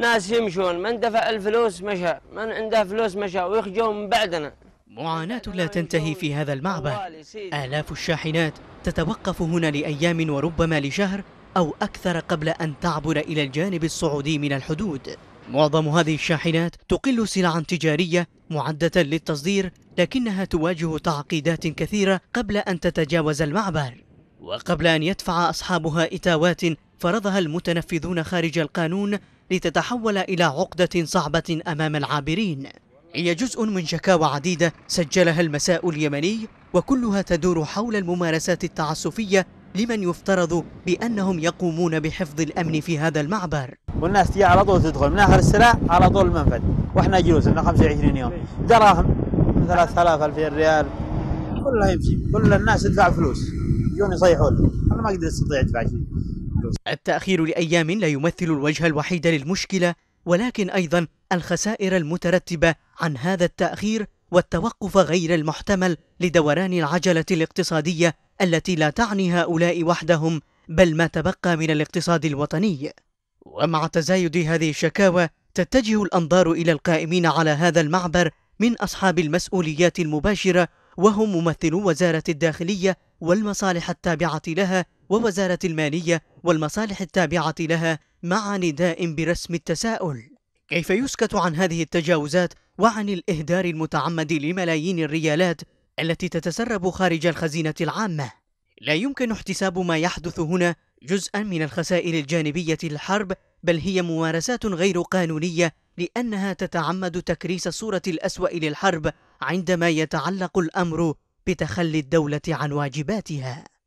ناس يمشون من دفع الفلوس مشى من عنده فلوس مشى ويخجون من بعدنا معاناة لا تنتهي في هذا المعبد آلاف الشاحنات تتوقف هنا لأيام وربما لشهر أو أكثر قبل أن تعبر إلى الجانب السعودي من الحدود معظم هذه الشاحنات تقل سلعا تجارية معدة للتصدير لكنها تواجه تعقيدات كثيرة قبل أن تتجاوز المعبر وقبل أن يدفع أصحابها إتاوات فرضها المتنفذون خارج القانون لتتحول إلى عقدة صعبة أمام العابرين هي جزء من شكاوى عديدة سجلها المساء اليمني وكلها تدور حول الممارسات التعسفية لمن يفترض بأنهم يقومون بحفظ الأمن في هذا المعبر والناس تيجي على طول تدخل من آخر السلع على طول المنفذ وإحنا جلوس لنا 25 يوم دراهم 3000 2000 ريال كلها يمشي كل الناس تدفع فلوس يجون يصيحون أنا ما أقدر أستطيع أدفع شيء التأخير لأيام لا يمثل الوجه الوحيد للمشكلة ولكن أيضا الخسائر المترتبة عن هذا التأخير والتوقف غير المحتمل لدوران العجلة الاقتصادية التي لا تعني هؤلاء وحدهم بل ما تبقى من الاقتصاد الوطني ومع تزايد هذه الشكاوى تتجه الأنظار إلى القائمين على هذا المعبر من أصحاب المسؤوليات المباشرة وهم ممثلو وزارة الداخلية والمصالح التابعة لها ووزارة المالية والمصالح التابعة لها مع نداء برسم التساؤل كيف يسكت عن هذه التجاوزات وعن الإهدار المتعمد لملايين الريالات التي تتسرب خارج الخزينة العامة لا يمكن احتساب ما يحدث هنا جزءا من الخسائر الجانبية للحرب بل هي ممارسات غير قانونية لأنها تتعمد تكريس الصورة الأسوأ للحرب عندما يتعلق الأمر بتخلي الدولة عن واجباتها